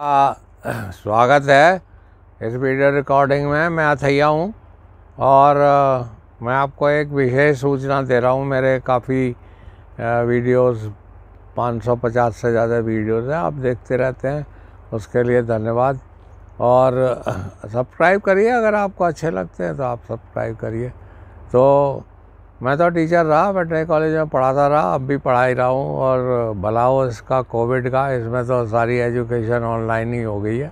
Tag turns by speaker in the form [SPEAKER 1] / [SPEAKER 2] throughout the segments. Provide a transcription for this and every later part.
[SPEAKER 1] आ, स्वागत है इस वीडियो रिकॉर्डिंग में मैं अथैया हूँ और आ, मैं आपको एक विशेष सूचना दे रहा हूँ मेरे काफ़ी वीडियोस 550 से ज़्यादा वीडियोस हैं आप देखते रहते हैं उसके लिए धन्यवाद और सब्सक्राइब करिए अगर आपको अच्छे लगते हैं तो आप सब्सक्राइब करिए तो मैं तो टीचर रहा वेटनरी कॉलेज में पढ़ाता रहा अब भी पढ़ा ही रहा हूँ और भला हो इसका कोविड का इसमें तो सारी एजुकेशन ऑनलाइन ही हो गई है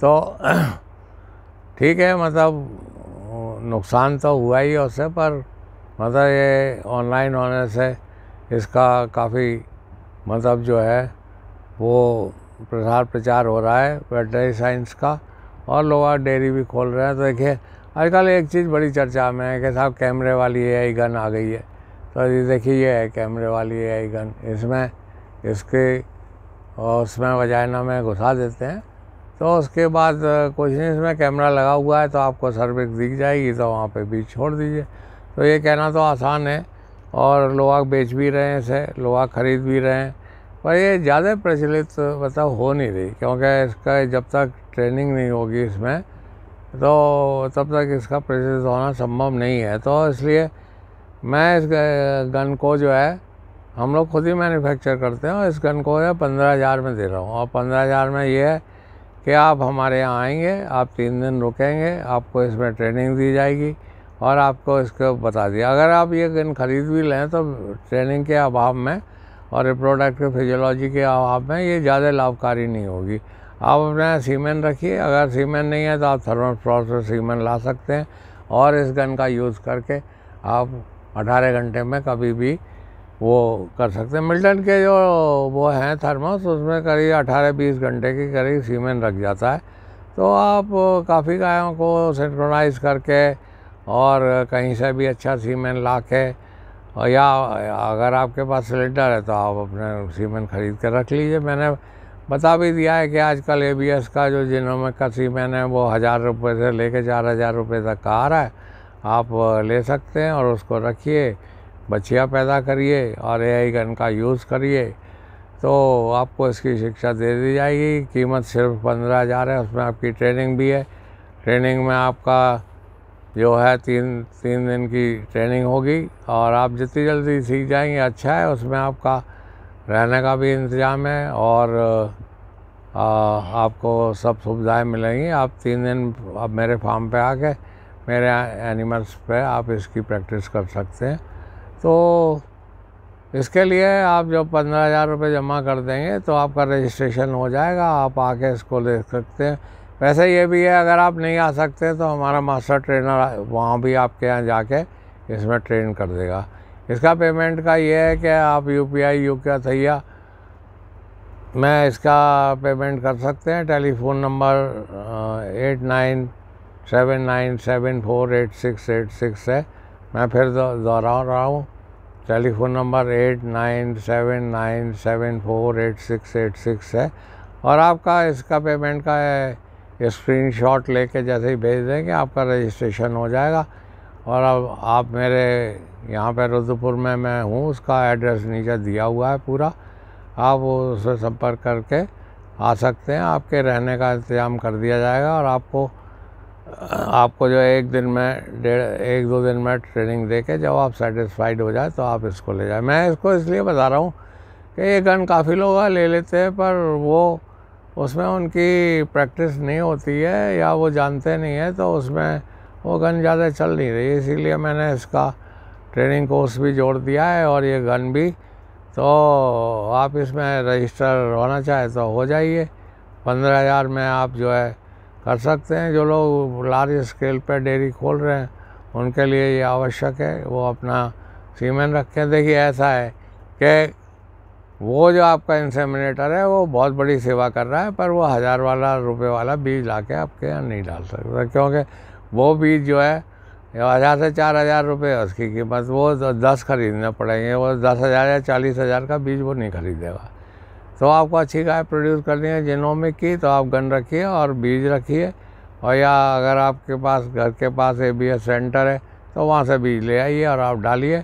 [SPEAKER 1] तो ठीक है मतलब नुकसान तो हुआ ही उससे पर मतलब ये ऑनलाइन होने से इसका काफ़ी मतलब जो है वो प्रसार प्रचार हो रहा है वेटनरी साइंस का और लोग डेयरी भी खोल रहे हैं तो देखिए आजकल एक चीज़ बड़ी चर्चा में है कि साहब कैमरे वाली ए आई गन आ गई है तो अभी देखिए ये है कैमरे वाली ए आई गन इसमें इसके और उसमें वजाइना में घुसा देते हैं तो उसके बाद कुछ नहीं इसमें कैमरा लगा हुआ है तो आपको सर्विस दिख जाएगी तो वहाँ पे भी छोड़ दीजिए तो ये कहना तो आसान है और लोग बेच भी रहे हैं इसे लोग ख़रीद भी रहे हैं पर ये ज़्यादा प्रचलित मतलब हो नहीं रही क्योंकि इसका जब तक ट्रेनिंग नहीं होगी इसमें तो तब तक इसका प्रेजेंस होना संभव नहीं है तो इसलिए मैं इस गन को जो है हम लोग खुद ही मैन्युफैक्चर करते हैं और इस गन को जो पंद्रह हज़ार में दे रहा हूँ और पंद्रह हज़ार में ये है कि आप हमारे यहाँ आएंगे आप तीन दिन रुकेंगे आपको इसमें ट्रेनिंग दी जाएगी और आपको इसको बता दिया अगर आप ये गन ख़रीद भी लें तो ट्रेनिंग के अभाव में और रिप्रोडक्टिव फिजियोलॉजी के अभाव में ये ज़्यादा लाभकारी नहीं होगी आप अपने यहाँ सीमेन रखिए अगर सीमेन नहीं है तो आप थर्मल प्रोसेस से सीमेन ला सकते हैं और इस गन का यूज़ करके आप 18 घंटे में कभी भी वो कर सकते हैं मिल्टन के जो वो हैं थर्मस उसमें करीब अठारह बीस घंटे के करीब सीमेन रख जाता है तो आप काफ़ी गायों को सेंट्रोनाइज़ करके और कहीं से भी अच्छा सीमेन ला के या अगर आपके पास सिलेंडर है तो आप अपने सीमेन ख़रीद कर रख लीजिए मैंने बता भी दिया है कि आजकल ए का जो जिन्होंने का सीमेन है वो हज़ार रुपये से कर चार हज़ार रुपये तक का आ रहा है आप ले सकते हैं और उसको रखिए बच्चिया पैदा करिए और ए आई गन का यूज़ करिए तो आपको इसकी शिक्षा दे दी जाएगी कीमत सिर्फ पंद्रह हज़ार है उसमें आपकी ट्रेनिंग भी है ट्रेनिंग में आपका जो है तीन तीन दिन की ट्रेनिंग होगी और आप जितनी जल्दी सीख जाएंगे अच्छा है उसमें आपका रहने का भी इंतज़ाम है और आ, आपको सब सुविधाएं मिलेंगी आप तीन दिन आप मेरे फार्म पे आके मेरे एनिमल्स पे आप इसकी प्रैक्टिस कर सकते हैं तो इसके लिए आप जब पंद्रह हज़ार रुपये जमा कर देंगे तो आपका रजिस्ट्रेशन हो जाएगा आप आके इसको ले सकते हैं वैसे ये भी है अगर आप नहीं आ सकते तो हमारा मास्टर ट्रेनर वहाँ भी आपके यहाँ जाके इसमें ट्रेन कर देगा इसका पेमेंट का ये है कि आप यू पी आई यू क्या थैया मैं इसका पेमेंट कर सकते हैं telephone number eight nine seven nine seven four eight six eight six है मैं फिर दोहरा रहा हूँ telephone number eight nine seven nine seven four eight six eight six है और आपका इसका पेमेंट का स्क्रीन शॉट ले जैसे ही भेज देंगे आपका रजिस्ट्रेशन हो जाएगा और अब आप मेरे यहाँ पर रुद्रपुर में मैं हूँ उसका एड्रेस नीचे दिया हुआ है पूरा आप उससे संपर्क करके आ सकते हैं आपके रहने का इंतज़ाम कर दिया जाएगा और आपको आपको जो एक दिन में डेढ़ एक दो दिन में ट्रेनिंग दे के जब आप सेटिस्फाइड हो जाए तो आप इसको ले जाए मैं इसको इसलिए बता रहा हूँ कि ये गन काफ़ी लोग ले लेते हैं पर वो उसमें उनकी प्रैक्टिस नहीं होती है या वो जानते नहीं है तो उसमें वो गन ज़्यादा चल नहीं रही इसीलिए मैंने इसका ट्रेनिंग कोर्स भी जोड़ दिया है और ये गन भी तो आप इसमें रजिस्टर होना चाहे तो हो जाइए पंद्रह हज़ार में आप जो है कर सकते हैं जो लोग लार्ज स्केल पर डेयरी खोल रहे हैं उनके लिए ये आवश्यक है वो अपना सीमेंट रखें देखिए ऐसा है कि वो जो आपका इंसेमिनेटर है वो बहुत बड़ी सेवा कर रहा है पर वो हज़ार वाला रुपए वाला बीज ला के आपके यहाँ नहीं डाल सकता क्योंकि वो बीज जो है हज़ार से चार हज़ार रुपये उसकी कीमत वो तो दस खरीदना पड़ेंगे वो दस हज़ार या चालीस हज़ार का बीज वो नहीं खरीदेगा तो आपको अच्छी गाय प्रोड्यूस करनी है जिनोमिक की तो आप गन रखिए और बीज रखिए और या अगर आपके पास घर के पास ए बी एस सेंटर है तो वहाँ से बीज ले आइए और आप डालिए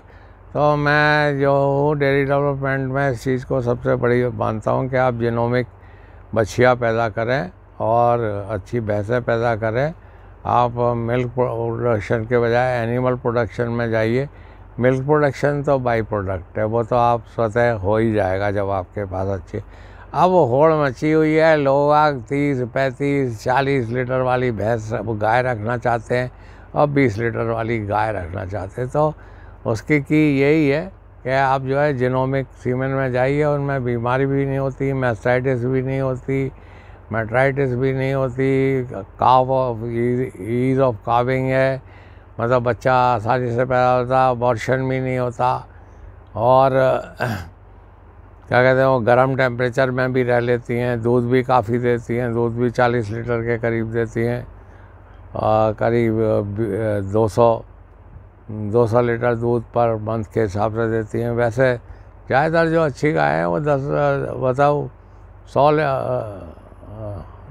[SPEAKER 1] तो मैं जो हूँ डेयरी डेवलपमेंट में इस चीज़ को सबसे बड़ी मानता हूँ कि आप जिनोमिक बछिया पैदा करें और अच्छी भैंसें पैदा करें आप मिल्क प्रोडक्शन के बजाय एनिमल प्रोडक्शन में जाइए मिल्क प्रोडक्शन तो बाई प्रोडक्ट है वो तो आप स्वतः हो ही जाएगा जब आपके पास अच्छी अब होड़ मची हुई है लोग तीस पैंतीस चालीस लीटर वाली भैंस गाय रखना चाहते हैं और बीस लीटर वाली गाय रखना चाहते हैं तो उसकी की यही है कि आप जो है जिनोमिक सीमेंट में जाइए उनमें बीमारी भी नहीं होती मैस्टाइटिस भी नहीं होती मेट्राइटिस भी नहीं होती काव ऑफ ईज ऑफ काविंग है मतलब बच्चा आसानी से पैदा होता अबॉर्शन भी नहीं होता और क्या कहते हैं वो गर्म टेम्परेचर में भी रह लेती हैं दूध भी काफ़ी देती हैं दूध भी 40 लीटर के करीब देती हैं करीब 200 200 लीटर दूध पर मंथ के हिसाब से देती हैं वैसे ज़्यादातर जो अच्छी गायें हैं वो दस बताओ सौ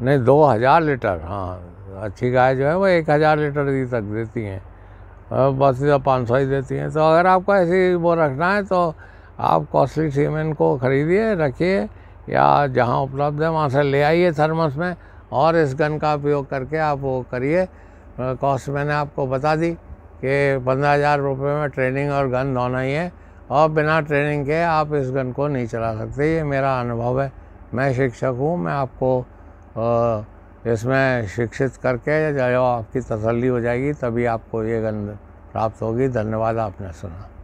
[SPEAKER 1] नहीं दो हज़ार लीटर हाँ अच्छी गाय जो है वो एक हज़ार लीटर दी तक देती हैं बस या पाँच सौ ही देती हैं तो अगर आपको ऐसी वो रखना है तो आप कॉस्टली सीमेंट को ख़रीदिए रखिए या जहाँ उपलब्ध है वहाँ से ले आइए थर्मस में और इस गन का उपयोग करके आप वो करिए कॉस्ट मैंने आपको बता दी कि पंद्रह हज़ार रुपये में ट्रेनिंग और गन दोनों ही है और बिना ट्रेनिंग के आप इस गन को नहीं चला सकते ये मेरा अनुभव है मैं शिक्षक हूँ मैं आपको हाँ, इसमें शिक्षित करके जो आपकी तसल्ली हो जाएगी तभी आपको ये गंध प्राप्त होगी धन्यवाद आपने सुना